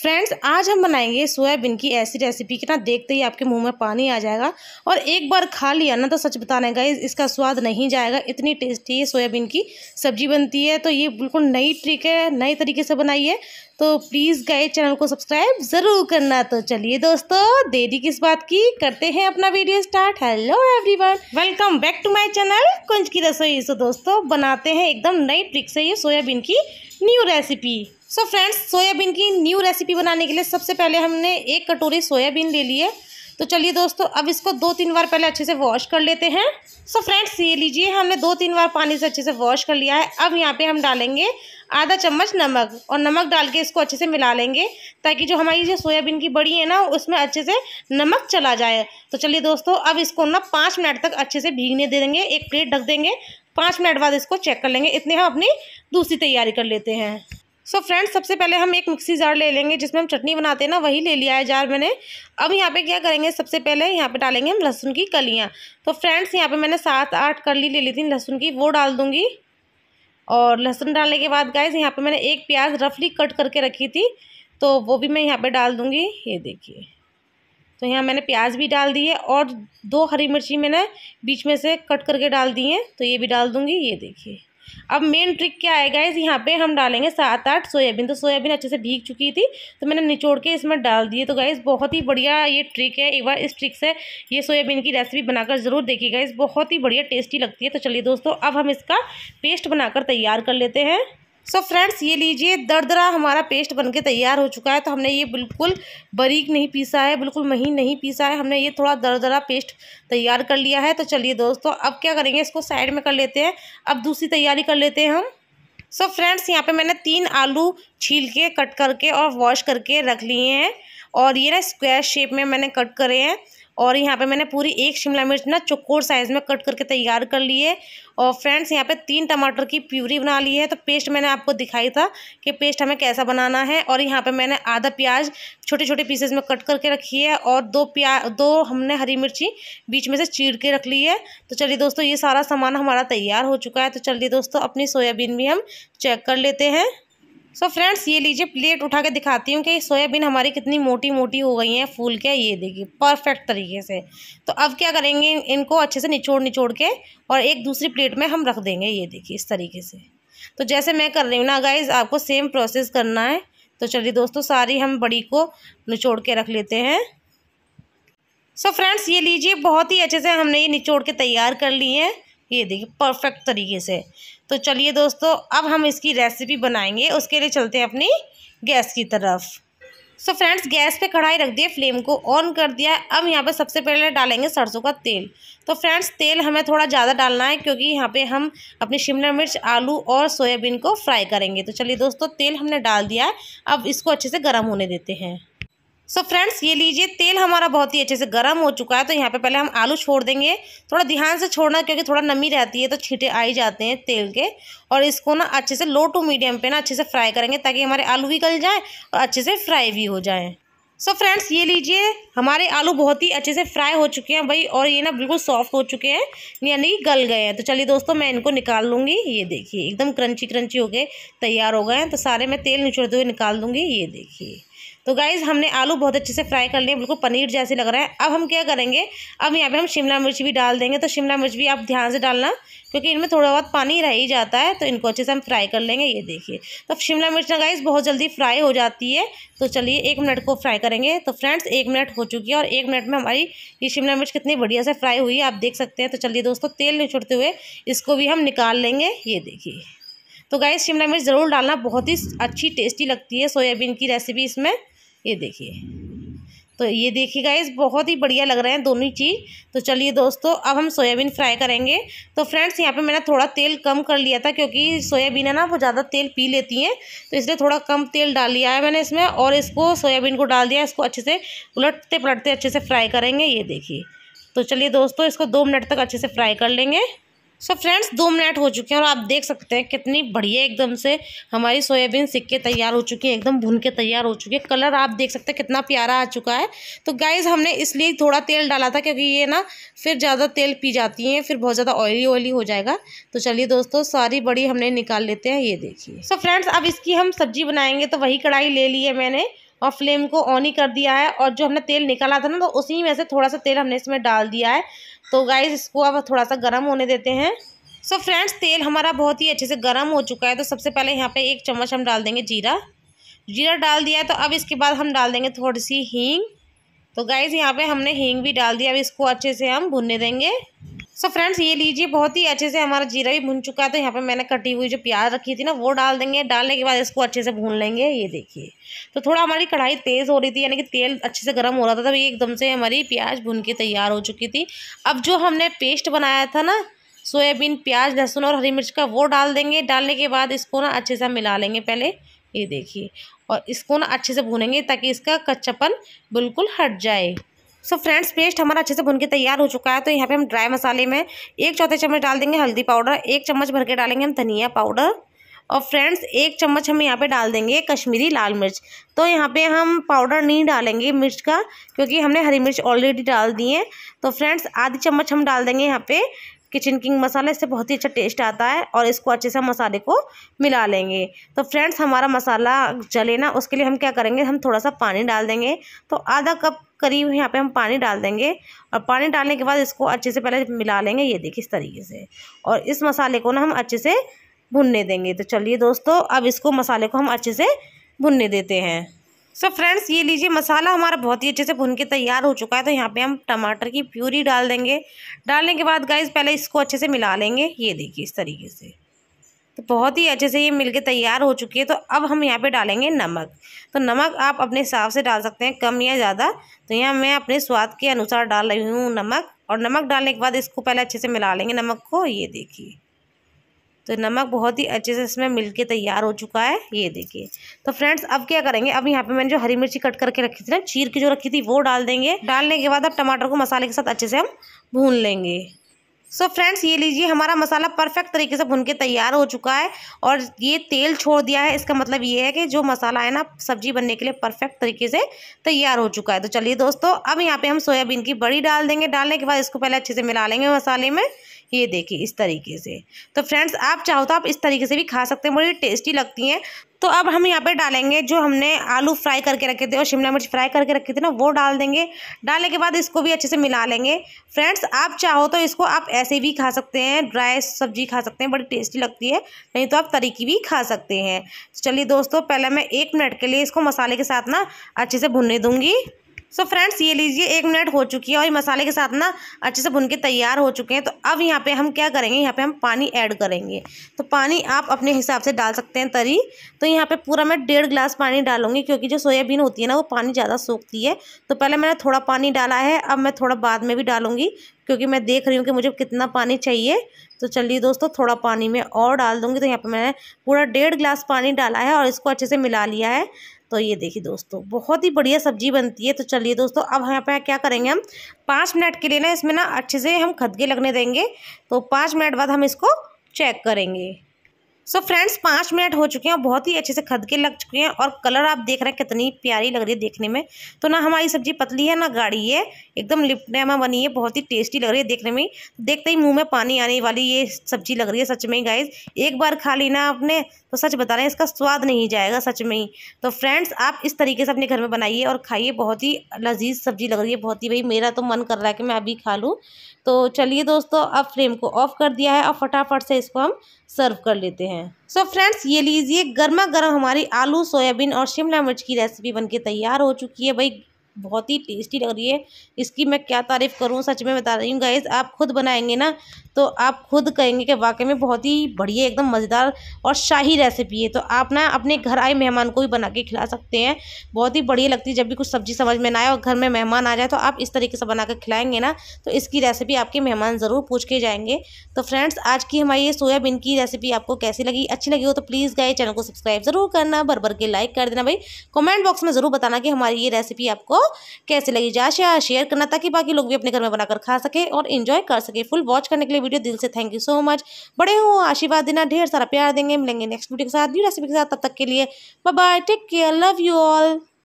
friends आज हम बनाएंगे सोयाबीन की ऐसी रेसिपी कि ना देखते ही आपके मुंह में पानी आ जाएगा और एक बार खा लिया ना तो सच बताने का इसका स्वाद नहीं जाएगा इतनी टेस्टी है सोयाबीन की सब्जी बनती है तो ये बिल्कुल नई ट्रिक है नए तरीके से बनाई है तो प्लीज़ गए चैनल को सब्सक्राइब ज़रूर करना तो चलिए दोस्तों देरी किस बात की करते हैं अपना video start hello one welcome back to my channel Kunj की रसोई सो दोस्तों बनाते हैं एकदम नई ट्रिक से ये सोयाबीन की new recipe so friends soybean की न्यू रेसिपी बनाने के लिए सबसे पहले हमने एक कटोरी सोयाबीन ले ली है तो चलिए दोस्तों अब इसको दो तीन बार पहले अच्छे से वॉश कर लेते हैं सो फ्रेंड्स ये लीजिए हमने दो तीन बार पानी से अच्छे से वॉश कर लिया है अब यहाँ पे हम डालेंगे आधा चम्मच नमक और नमक डाल के इसको अच्छे से मिला लेंगे ताकि जो हमारी जो सोयाबीन की बड़ी है ना उसमें अच्छे से नमक चला जाए तो चलिए दोस्तों अब इसको ना पाँच मिनट तक अच्छे से भीगने दे देंगे एक प्लेट ढक देंगे पाँच मिनट बाद इसको चेक कर लेंगे इतने हम अपनी दूसरी तैयारी कर लेते हैं सो so फ्रेंड्स सबसे पहले हम एक मिक्सी जार ले लेंगे जिसमें हम चटनी बनाते हैं ना वही ले लिया है जार मैंने अब यहाँ पे क्या करेंगे सबसे पहले यहाँ पे डालेंगे हम लहसुन की कलियाँ तो फ्रेंड्स यहाँ पे मैंने सात आठ कली ले ली थी लहसुन की वो डाल दूँगी और लहसुन डालने के बाद गाइज यहाँ पर मैंने एक प्याज रफली कट करके रखी थी तो वो भी मैं यहाँ पर डाल दूँगी ये देखिए तो यहाँ मैंने प्याज भी डाल दी है और दो हरी मिर्ची मैंने बीच में से कट करके डाल दी है तो ये भी डाल दूँगी ये देखिए अब मेन ट्रिक क्या है गाइज यहाँ पे हम डालेंगे सात आठ सोयाबीन तो सोयाबीन अच्छे से भीग चुकी थी तो मैंने निचोड़ के इसमें डाल दिए तो गाइज बहुत ही बढ़िया ये ट्रिक है एक बार इस ट्रिक से ये सोयाबीन की रेसिपी बनाकर ज़रूर देखिए गाइज बहुत ही बढ़िया टेस्टी लगती है तो चलिए दोस्तों अब हम इसका पेस्ट बनाकर तैयार कर लेते हैं सो फ्रेंड्स ये लीजिए दरदरा हमारा पेस्ट बनके तैयार हो चुका है तो हमने ये बिल्कुल बारीक नहीं पीसा है बिल्कुल महीन नहीं पीसा है हमने ये थोड़ा दरदरा पेस्ट तैयार कर लिया है तो चलिए दोस्तों अब क्या करेंगे इसको साइड में कर लेते हैं अब दूसरी तैयारी कर लेते हैं हम सो फ्रेंड्स यहाँ पर मैंने तीन आलू छील के कट करके और वॉश करके रख लिए हैं और ये ना स्क्वायर शेप में मैंने कट करे हैं और यहाँ पे मैंने पूरी एक शिमला मिर्च ना चौकोर साइज़ में कट करके तैयार कर ली है और फ्रेंड्स यहाँ पे तीन टमाटर की प्यूरी बना ली है तो पेस्ट मैंने आपको दिखाई था कि पेस्ट हमें कैसा बनाना है और यहाँ पे मैंने आधा प्याज छोटे छोटे पीसेस में कट करके रखी है और दो प्या दो हमने हरी मिर्ची बीच में से चीर के रख ली है तो चलिए दोस्तों ये सारा सामान हमारा तैयार हो चुका है तो चलिए दोस्तों अपनी सोयाबीन भी हम चेक कर लेते हैं सो so फ्रेंड्स ये लीजिए प्लेट उठा के दिखाती हूँ कि सोयाबीन हमारी कितनी मोटी मोटी हो गई हैं फूल के ये देखिए परफेक्ट तरीके से तो अब क्या करेंगे इनको अच्छे से निचोड़ निचोड़ के और एक दूसरी प्लेट में हम रख देंगे ये देखिए इस तरीके से तो जैसे मैं कर रही हूँ ना गाइज आपको सेम प्रोसेस करना है तो चलिए दोस्तों सारी हम बड़ी को निचोड़ के रख लेते हैं सो so फ्रेंड्स ये लीजिए बहुत ही अच्छे से हमने ये निचोड़ के तैयार कर ली है ये देखिए परफेक्ट तरीके से तो चलिए दोस्तों अब हम इसकी रेसिपी बनाएंगे उसके लिए चलते हैं अपनी गैस की तरफ सो so फ्रेंड्स गैस पे कढ़ाई रख दिए फ्लेम को ऑन कर दिया अब यहाँ पे सबसे पहले डालेंगे सरसों का तेल तो फ्रेंड्स तेल हमें थोड़ा ज़्यादा डालना है क्योंकि यहाँ पे हम अपनी शिमला मिर्च आलू और सोयाबीन को फ्राई करेंगे तो चलिए दोस्तों तेल हमने डाल दिया अब इसको अच्छे से गर्म होने देते हैं सो so फ्रेंड्स ये लीजिए तेल हमारा बहुत ही अच्छे से गर्म हो चुका है तो यहाँ पे पहले हम आलू छोड़ देंगे थोड़ा ध्यान से छोड़ना क्योंकि थोड़ा नमी रहती है तो छीटे आ ही जाते हैं तेल के और इसको ना अच्छे से लो टू मीडियम पे ना अच्छे से फ्राई करेंगे ताकि हमारे आलू भी गल जाएँ और अच्छे से फ्राई भी हो जाएँ सो so फ्रेंड्स ये लीजिए हमारे आलू बहुत ही अच्छे से फ्राई हो चुके हैं भाई और ये ना बिल्कुल सॉफ्ट हो चुके हैं यानी कि गल गए हैं तो चलिए दोस्तों मैं इनको निकाल लूँगी ये देखिए एकदम क्रंची क्रंची हो गए तैयार हो गए हैं तो सारे मैं तेल निचोड़ते हुए निकाल दूँगी ये देखिए तो गाइज़ हमने आलू बहुत अच्छे से फ्राई कर लिए बिल्कुल पनीर जैसे लग रहा है अब हम क्या करेंगे अब यहाँ पर हम शिमला मिर्च भी डाल देंगे तो शिमला मिर्च भी आप ध्यान से डालना क्योंकि इनमें थोड़ा बहुत पानी रह ही जाता है तो इनको अच्छे से हम फ्राई कर लेंगे ये देखिए तो शिमला मिर्च ना गाइज बहुत जल्दी फ्राई हो जाती है तो चलिए एक मिनट को फ्राई करेंगे तो फ्रेंड्स एक मिनट हो चुकी है और एक मिनट में हमारी ये शिमला मिर्च कितनी बढ़िया से फ्राई हुई है आप देख सकते हैं तो चलिए दोस्तों तेल नहीं छुटते हुए इसको भी हम निकाल लेंगे ये देखिए तो गाइज़ शिमला मिर्च ज़रूर डालना बहुत ही अच्छी टेस्टी लगती है सोयाबीन की रेसिपी इसमें ये देखिए तो ये देखिएगा इस बहुत ही बढ़िया लग रहे हैं दोनों चीज़ तो चलिए दोस्तों अब हम सोयाबीन फ्राई करेंगे तो फ्रेंड्स यहाँ पे मैंने थोड़ा तेल कम कर लिया था क्योंकि सोयाबीन है ना वो ज़्यादा तेल पी लेती हैं तो इसलिए थोड़ा कम तेल डाल लिया है मैंने इसमें और इसको सोयाबीन को डाल दिया इसको अच्छे से उलटते पलटते अच्छे से फ्राई करेंगे ये देखिए तो चलिए दोस्तों इसको दो मिनट तक अच्छे से फ्राई कर लेंगे सो so फ्रेंड्स दो मिनट हो चुके हैं और आप देख सकते हैं कितनी बढ़िया एकदम से हमारी सोयाबीन सिक्के के तैयार हो चुकी है एकदम भुन के तैयार हो चुकी है कलर आप देख सकते हैं कितना प्यारा आ चुका है तो गाइज़ हमने इसलिए थोड़ा तेल डाला था क्योंकि ये ना फिर ज़्यादा तेल पी जाती हैं फिर बहुत ज़्यादा ऑयली ऑयली हो जाएगा तो चलिए दोस्तों सारी बड़ी हमने निकाल लेते हैं ये देखिए सो फ्रेंड्स अब इसकी हम सब्ज़ी बनाएंगे तो वही कढ़ाई ले ली है मैंने और फ्लेम को ऑन ही कर दिया है और जो हमने तेल निकाला था ना तो उसी में से थोड़ा सा तेल हमने इसमें डाल दिया है तो गाइज़ इसको अब थोड़ा सा गर्म होने देते हैं सो so फ्रेंड्स तेल हमारा बहुत ही अच्छे से गर्म हो चुका है तो सबसे पहले यहाँ पे एक चम्मच हम डाल देंगे जीरा जीरा डाल दिया है तो अब इसके बाद हम डाल देंगे थोड़ी सी हींग तो गाइज़ यहाँ पे हमने हींग भी डाल दिया अब इसको अच्छे से हम भुनने देंगे सो so फ्रेंड्स ये लीजिए बहुत ही अच्छे से हमारा जीरा भी भुन चुका है तो यहाँ पर मैंने कटी हुई जो प्याज रखी थी ना वो डाल देंगे डालने के बाद इसको अच्छे से भून लेंगे ये देखिए तो थोड़ा हमारी कढ़ाई तेज़ हो रही थी यानी कि तेल अच्छे से गर्म हो रहा था तब ये एकदम से हमारी प्याज भून के तैयार हो चुकी थी अब जो हमने पेस्ट बनाया था ना सोयाबीन प्याज लहसुन और हरी मिर्च का वो डाल देंगे डालने के बाद इसको ना अच्छे से मिला लेंगे पहले ये देखिए और इसको ना अच्छे से भूनेंगे ताकि इसका कच्चापन बिल्कुल हट जाए सो फ्रेंड्स पेस्ट हमारा अच्छे से भुन के तैयार हो चुका है तो यहाँ पे हम ड्राई मसाले में एक चौथे चम्मच डाल देंगे हल्दी पाउडर एक चम्मच भर के डालेंगे हम धनिया पाउडर और फ्रेंड्स एक चम्मच हम यहाँ पे डाल देंगे कश्मीरी लाल मिर्च तो यहाँ पे हम पाउडर नहीं डालेंगे मिर्च का क्योंकि हमने हरी मिर्च ऑलरेडी डाल दी है तो फ्रेंड्स आधी चम्मच हम डाल देंगे यहाँ पे किचन किंग मसाला इससे बहुत ही अच्छा टेस्ट आता है और इसको अच्छे से मसाले को मिला लेंगे तो फ्रेंड्स हमारा मसाला जले ना उसके लिए हम क्या करेंगे हम थोड़ा सा पानी डाल देंगे तो आधा कप करीब यहाँ पे हम पानी डाल देंगे और पानी डालने के बाद इसको अच्छे से पहले मिला लेंगे ये देखिए इस तरीके से और इस मसाले को ना हम अच्छे से भुनने देंगे तो चलिए दोस्तों अब इसको मसाले को हम अच्छे से भुनने देते हैं सो so फ्रेंड्स ये लीजिए मसाला हमारा बहुत ही अच्छे से भुन के तैयार हो चुका है तो यहाँ पे हम टमाटर की प्यूरी डाल देंगे डालने के बाद गाइस पहले इसको अच्छे से मिला लेंगे ये देखिए इस तरीके से तो बहुत ही अच्छे से ये मिलके तैयार हो चुकी है तो अब हम यहाँ पे डालेंगे नमक तो नमक आप अपने हिसाब से डाल सकते हैं कम या ज़्यादा तो यहाँ मैं अपने स्वाद के अनुसार डाल रही हूँ नमक और नमक डालने के बाद इसको पहले अच्छे से मिला लेंगे नमक को ये देखिए तो नमक बहुत ही अच्छे से इसमें मिलके तैयार हो चुका है ये देखिए तो फ्रेंड्स अब क्या करेंगे अब यहाँ पे मैंने जो हरी मिर्ची कट करके रखी थी ना चीर की जो रखी थी वो डाल देंगे डालने के बाद अब टमाटर को मसाले के साथ अच्छे से हम भून लेंगे सो so फ्रेंड्स ये लीजिए हमारा मसाला परफेक्ट तरीके से भुन के तैयार हो चुका है और ये तेल छोड़ दिया है इसका मतलब ये है कि जो मसाला है ना सब्जी बनने के लिए परफेक्ट तरीके से तैयार हो चुका है तो चलिए दोस्तों अब यहाँ पे हम सोयाबीन की बड़ी डाल देंगे डालने के बाद इसको पहले अच्छे से मिला लेंगे मसाले में ये देखिए इस तरीके से तो फ्रेंड्स आप चाहो तो आप इस तरीके से भी खा सकते हैं बड़ी टेस्टी लगती हैं तो अब हम यहाँ पर डालेंगे जो हमने आलू फ्राई करके रखे थे और शिमला मिर्च फ्राई करके रखे थे ना वो डाल देंगे डालने के बाद इसको भी अच्छे से मिला लेंगे फ्रेंड्स आप चाहो तो इसको आप ऐसे भी खा सकते हैं ड्राई सब्जी खा सकते हैं बड़ी टेस्टी लगती है नहीं तो आप तरीकी भी खा सकते हैं तो चलिए दोस्तों पहले मैं एक मिनट के लिए इसको मसाले के साथ ना अच्छे से भुनने दूँगी सो so फ्रेंड्स ये लीजिए एक मिनट हो चुकी है और ये मसाले के साथ ना अच्छे से भुन के तैयार हो चुके हैं तो अब यहाँ पे हम क्या करेंगे यहाँ पे हम पानी ऐड करेंगे तो पानी आप अपने हिसाब से डाल सकते हैं तरी तो यहाँ पे पूरा मैं डेढ़ गिलास पानी डालूंगी क्योंकि जो सोयाबीन होती है ना वो पानी ज़्यादा सूखती है तो पहले मैंने थोड़ा पानी डाला है अब मैं थोड़ा बाद में भी डालूंगी क्योंकि मैं देख रही हूँ कि मुझे कितना पानी चाहिए तो चलिए दोस्तों थोड़ा पानी में और डाल दूँगी तो यहाँ पर मैंने पूरा डेढ़ गिलास पानी डाला है और इसको अच्छे से मिला लिया है तो ये देखिए दोस्तों बहुत ही बढ़िया सब्जी बनती है तो चलिए दोस्तों अब यहाँ पे क्या करेंगे हम पाँच मिनट के लिए ना इसमें ना अच्छे से हम खदके लगने देंगे तो पाँच मिनट बाद हम इसको चेक करेंगे सो फ्रेंड्स पाँच मिनट हो चुके हैं और बहुत ही अच्छे से खद के लग चुके हैं और कलर आप देख रहे हैं कितनी प्यारी लग रही है देखने में तो ना हमारी सब्जी पतली है ना गाढ़ी है एकदम लिपटेमा बनी है बहुत ही टेस्टी लग रही है देखने में देखते ही मुँह में पानी आने वाली ये सब्जी लग रही है सच में ही गाइज एक बार खा लेना आपने तो सच बता रहे हैं इसका स्वाद नहीं जाएगा सच में ही तो फ्रेंड्स आप इस तरीके से अपने घर में बनाइए और खाइए बहुत ही लजीज सब्जी लग रही है बहुत ही भाई मेरा तो मन कर रहा है कि मैं अभी खा लूँ तो चलिए दोस्तों अब फ्लेम को ऑफ कर दिया है और फटाफट से इसको हम सर्व कर लेते हैं सो so फ्रेंड्स ये लीजिए गर्मा गर्म हमारी आलू सोयाबीन और शिमला मिर्च की रेसिपी बनके तैयार हो चुकी है भाई बहुत ही टेस्टी लग रही है इसकी मैं क्या तारीफ़ करूँ सच में बता रही हूँ गाइज़ आप खुद बनाएंगे ना तो आप खुद कहेंगे कि वाकई में बहुत ही बढ़िया एकदम मज़ेदार और शाही रेसिपी है तो आप ना अपने घर आए मेहमान को भी बना के खिला सकते हैं बहुत ही बढ़िया लगती है जब भी कुछ सब्ज़ी समझ में ना आए और घर में मेहमान आ जाए तो आप इस तरीके से बना कर खिलाएंगे ना तो इसकी रेसिपी आपके मेहमान ज़रूर पूछ के जाएंगे तो फ्रेंड्स आज की हमारी ये सोयाबीन की रेसिपी आपको कैसी लगी अच्छी लगी हो तो प्लीज़ गाय चैनल को सब्सक्राइब ज़रूर करना भर भर के लाइक कर देना भाई कमेंट बॉक्स में ज़रूर बताना कि हमारी ये रेसिपी आपको कैसे लगी जा शेयर करना ताकि बाकी लोग भी अपने घर में बनाकर खा सके और इन्जॉय कर सके फुल वॉच करने के लिए वीडियो दिल से थैंक यू सो मच बड़े हो आशीर्वाद देना ढेर सारा प्यार देंगे मिलेंगे नेक्स्ट वीडियो के साथ न्यू रेसिपी के साथ तब तक के लिए bye bye take care love you all